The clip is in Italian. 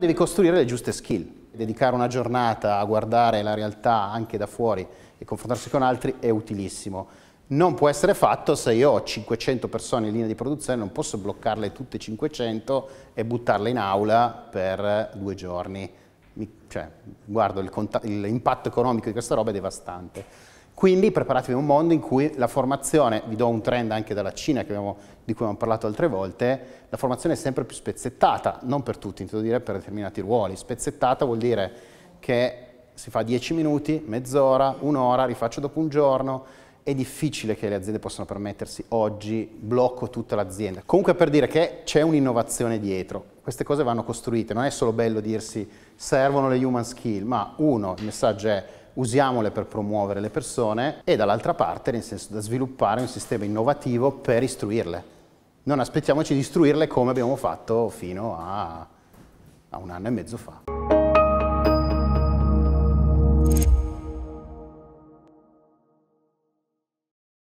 Devi costruire le giuste skill, dedicare una giornata a guardare la realtà anche da fuori e confrontarsi con altri è utilissimo. Non può essere fatto se io ho 500 persone in linea di produzione, non posso bloccarle tutte 500 e buttarle in aula per due giorni. Mi, cioè, guardo l'impatto economico di questa roba è devastante. Quindi preparatevi a un mondo in cui la formazione, vi do un trend anche dalla Cina abbiamo, di cui abbiamo parlato altre volte, la formazione è sempre più spezzettata, non per tutti, intendo dire per determinati ruoli. Spezzettata vuol dire che si fa 10 minuti, mezz'ora, un'ora, rifaccio dopo un giorno, è difficile che le aziende possano permettersi oggi blocco tutta l'azienda. Comunque per dire che c'è un'innovazione dietro, queste cose vanno costruite, non è solo bello dirsi servono le human skill, ma uno, il messaggio è usiamole per promuovere le persone e dall'altra parte, nel senso da sviluppare un sistema innovativo per istruirle. Non aspettiamoci di istruirle come abbiamo fatto fino a, a un anno e mezzo fa.